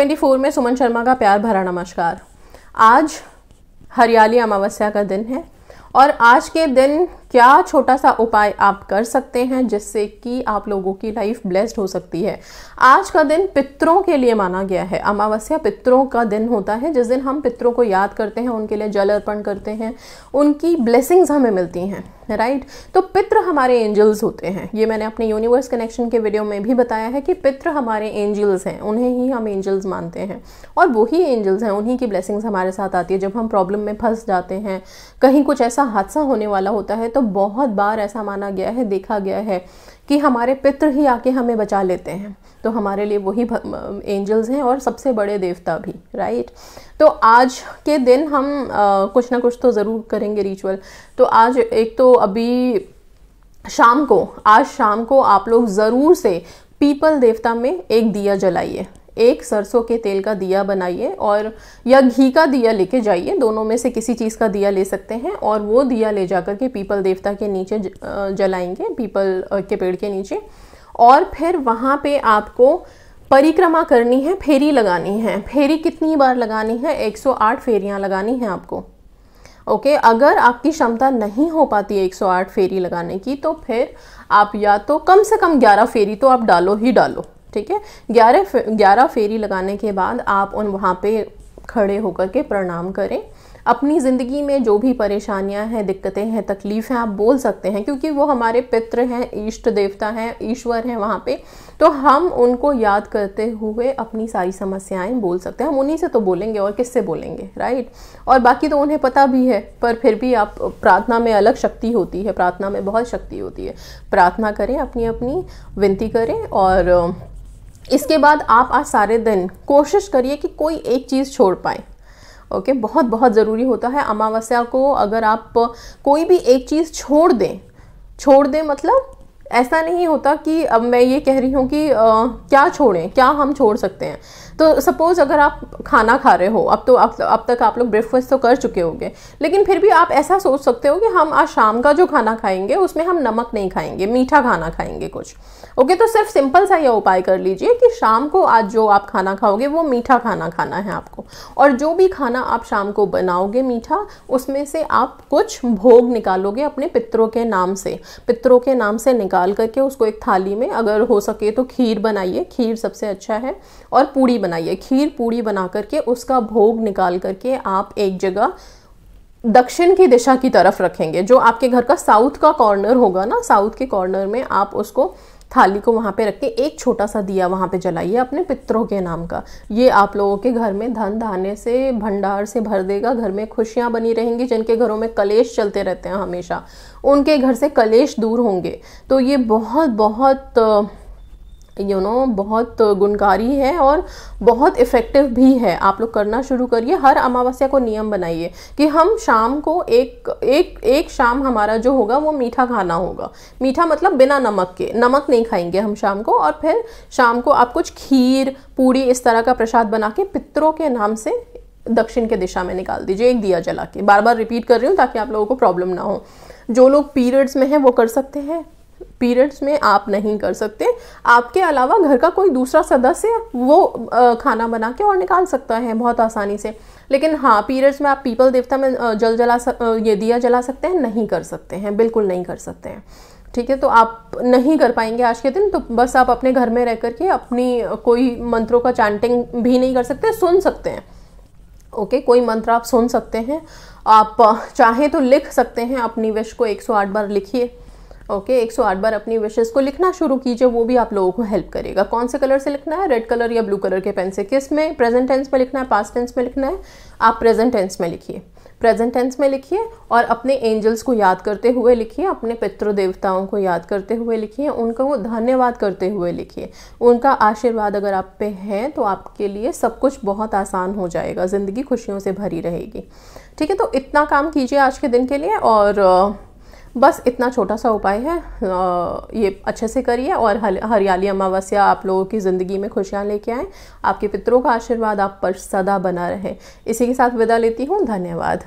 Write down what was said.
24 में सुमन शर्मा का प्यार भरा नमस्कार आज हरियाली अमावस्या का दिन है और आज के दिन क्या छोटा सा उपाय आप कर सकते हैं जिससे कि आप लोगों की लाइफ ब्लेस्ड हो सकती है आज का दिन पितरों के लिए माना गया है अमावस्या पितरों का दिन होता है जिस दिन हम पितरों को याद करते हैं उनके लिए जल अर्पण करते हैं उनकी ब्लेसिंग्स हमें मिलती हैं राइट right? तो पित्र हमारे एंजल्स होते हैं ये मैंने अपने यूनिवर्स कनेक्शन के वीडियो में भी बताया है कि पित्र हमारे एंजल्स हैं उन्हें ही हम एंजल्स मानते हैं और वही एंजल्स हैं उन्हीं की ब्लेसिंग्स हमारे साथ आती है जब हम प्रॉब्लम में फंस जाते हैं कहीं कुछ ऐसा हादसा होने वाला होता है तो बहुत बार ऐसा माना गया है देखा गया है कि हमारे पितृ ही आके हमें बचा लेते हैं तो हमारे लिए वही एंजल्स हैं और सबसे बड़े देवता भी राइट तो आज के दिन हम आ, कुछ ना कुछ तो ज़रूर करेंगे रिचुअल तो आज एक तो अभी शाम को आज शाम को आप लोग ज़रूर से पीपल देवता में एक दिया जलाइए एक सरसों के तेल का दिया बनाइए और या घी का दिया लेके जाइए दोनों में से किसी चीज़ का दिया ले सकते हैं और वो दिया ले जा के पीपल देवता के नीचे जलाएंगे पीपल के पेड़ के नीचे और फिर वहाँ पे आपको परिक्रमा करनी है फेरी लगानी है फेरी कितनी बार लगानी है 108 फेरियाँ लगानी हैं आपको ओके okay, अगर आपकी क्षमता नहीं हो पाती है 108 फेरी लगाने की तो फिर आप या तो कम से कम 11 फेरी तो आप डालो ही डालो ठीक है ग्यारह ग्यारह फेरी लगाने के बाद आप उन वहाँ पे खड़े होकर के प्रणाम करें अपनी ज़िंदगी में जो भी परेशानियां हैं दिक्कतें हैं तकलीफ़ हैं आप बोल सकते हैं क्योंकि वो हमारे पित्र हैं इष्ट देवता हैं ईश्वर हैं वहाँ पे तो हम उनको याद करते हुए अपनी सारी समस्याएं बोल सकते हैं हम उन्हीं से तो बोलेंगे और किससे बोलेंगे राइट और बाकी तो उन्हें पता भी है पर फिर भी आप प्रार्थना में अलग शक्ति होती है प्रार्थना में बहुत शक्ति होती है प्रार्थना करें अपनी अपनी विनती करें और इसके बाद आप आज सारे दिन कोशिश करिए कि कोई एक चीज़ छोड़ पाए ओके okay, बहुत बहुत ज़रूरी होता है अमावस्या को अगर आप कोई भी एक चीज़ छोड़ दें छोड़ दें मतलब ऐसा नहीं होता कि अब मैं ये कह रही हूँ कि आ, क्या छोड़ें क्या हम छोड़ सकते हैं तो सपोज़ अगर आप खाना खा रहे हो अब तो अब, अब तक आप लोग ब्रेकफास्ट तो कर चुके होंगे लेकिन फिर भी आप ऐसा सोच सकते हो कि हम आज शाम का जो खाना खाएंगे उसमें हम नमक नहीं खाएंगे मीठा खाना खाएंगे कुछ ओके तो सिर्फ सिंपल सा यह उपाय कर लीजिए कि शाम को आज जो आप खाना खाओगे वो मीठा खाना खाना है आपको और जो भी खाना आप शाम को बनाओगे मीठा उसमें से आप कुछ भोग निकालोगे अपने पितरों के नाम से पितरों के नाम से निकाल करके उसको एक थाली में अगर हो सके तो खीर बनाइए खीर सबसे अच्छा है और पूड़ी बनाइए खीर पूड़ी बना करके उसका भोग निकाल करके आप एक जगह दक्षिण की दिशा की तरफ रखेंगे जो आपके घर का साउथ का कॉर्नर होगा ना साउथ के कॉर्नर में आप उसको थाली को वहाँ पे रख के एक छोटा सा दिया वहाँ पे जलाइए अपने पितरों के नाम का ये आप लोगों के घर में धन धाने से भंडार से भर देगा घर में खुशियाँ बनी रहेंगी जिनके घरों में कलेश चलते रहते हैं हमेशा उनके घर से कलेश दूर होंगे तो ये बहुत बहुत यू नो बहुत गुणकारी है और बहुत इफ़ेक्टिव भी है आप लोग करना शुरू करिए हर अमावस्या को नियम बनाइए कि हम शाम को एक एक एक शाम हमारा जो होगा वो मीठा खाना होगा मीठा मतलब बिना नमक के नमक नहीं खाएंगे हम शाम को और फिर शाम को आप कुछ खीर पूड़ी इस तरह का प्रसाद बना के पितरों के नाम से दक्षिण के दिशा में निकाल दीजिए एक दिया जला के बार बार रिपीट कर रही हूँ ताकि आप लोगों को प्रॉब्लम ना हो जो लोग पीरियड्स में हैं वो कर सकते हैं पीरियड्स में आप नहीं कर सकते आपके अलावा घर का कोई दूसरा सदस्य वो खाना बना के और निकाल सकता है बहुत आसानी से लेकिन हाँ पीरियड्स में आप पीपल देवता में जल जला ये दिया जला सकते हैं नहीं कर सकते हैं बिल्कुल नहीं कर सकते हैं ठीक है तो आप नहीं कर पाएंगे आज के दिन तो बस आप अपने घर में रह करके अपनी कोई मंत्रों का चैंटिंग भी नहीं कर सकते सुन सकते हैं ओके कोई मंत्र आप सुन सकते हैं आप चाहें तो लिख सकते हैं अपनी विश को 108 बार लिखिए ओके okay, आठ बार अपनी विशेज़ को लिखना शुरू कीजिए वो भी आप लोगों को हेल्प करेगा कौन से कलर से लिखना है रेड कलर या ब्लू कलर के पेन से किस में प्रेजेंट टेंस में लिखना है पास्ट टेंस में लिखना है आप प्रेजेंट टेंस में लिखिए प्रेजेंट टेंस में लिखिए और अपने एंजल्स को याद करते हुए लिखिए अपने पितृ देवताओं को याद करते हुए लिखिए उनका वो धन्यवाद करते हुए लिखिए उनका आशीर्वाद अगर आप पे है तो आपके लिए सब कुछ बहुत आसान हो जाएगा ज़िंदगी खुशियों से भरी रहेगी ठीक है तो इतना काम कीजिए आज के दिन के लिए और बस इतना छोटा सा उपाय है ये अच्छे से करिए और हरियाली अमावस्या आप लोगों की ज़िंदगी में खुशियाँ लेके आएँ आपके पितरों का आशीर्वाद आप पर सदा बना रहे इसी के साथ विदा लेती हूँ धन्यवाद